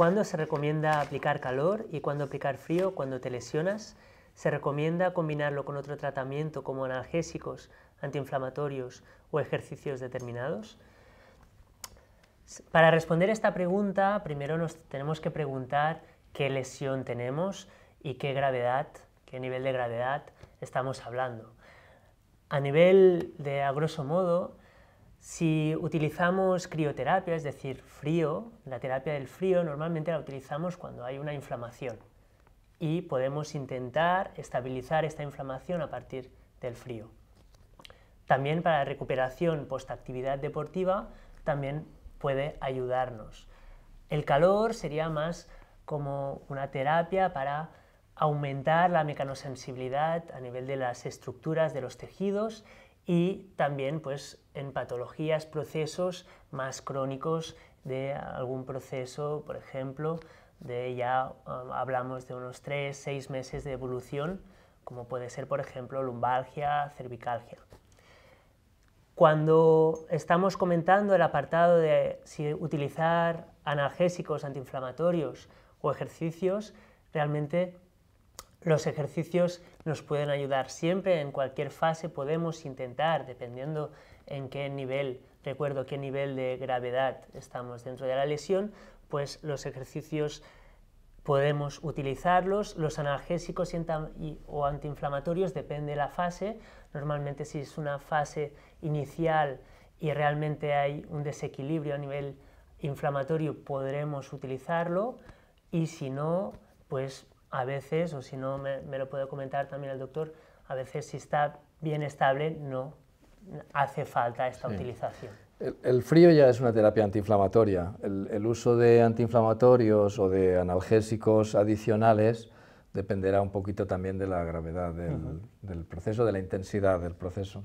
¿Cuándo se recomienda aplicar calor y cuándo aplicar frío cuando te lesionas? Se recomienda combinarlo con otro tratamiento como analgésicos, antiinflamatorios o ejercicios determinados. Para responder esta pregunta, primero nos tenemos que preguntar qué lesión tenemos y qué gravedad, qué nivel de gravedad estamos hablando. A nivel de, a grosso modo, si utilizamos crioterapia, es decir, frío, la terapia del frío normalmente la utilizamos cuando hay una inflamación y podemos intentar estabilizar esta inflamación a partir del frío. También para la recuperación postactividad deportiva también puede ayudarnos. El calor sería más como una terapia para aumentar la mecanosensibilidad a nivel de las estructuras de los tejidos y también pues, en patologías, procesos más crónicos de algún proceso, por ejemplo, de ya um, hablamos de unos 3, 6 meses de evolución, como puede ser, por ejemplo, lumbalgia, cervicalgia. Cuando estamos comentando el apartado de si utilizar analgésicos, antiinflamatorios o ejercicios, realmente los ejercicios nos pueden ayudar siempre, en cualquier fase podemos intentar, dependiendo en qué nivel, recuerdo qué nivel de gravedad estamos dentro de la lesión, pues los ejercicios podemos utilizarlos, los analgésicos o antiinflamatorios, depende de la fase, normalmente si es una fase inicial y realmente hay un desequilibrio a nivel inflamatorio podremos utilizarlo y si no, pues a veces, o si no me, lo puede comentar también el doctor, a veces si está bien estable no hace falta esta utilización. El, frío ya es una terapia antiinflamatoria. El, uso de antiinflamatorios o de analgésicos adicionales dependerá un poquito también de la gravedad del proceso, de la intensidad del proceso.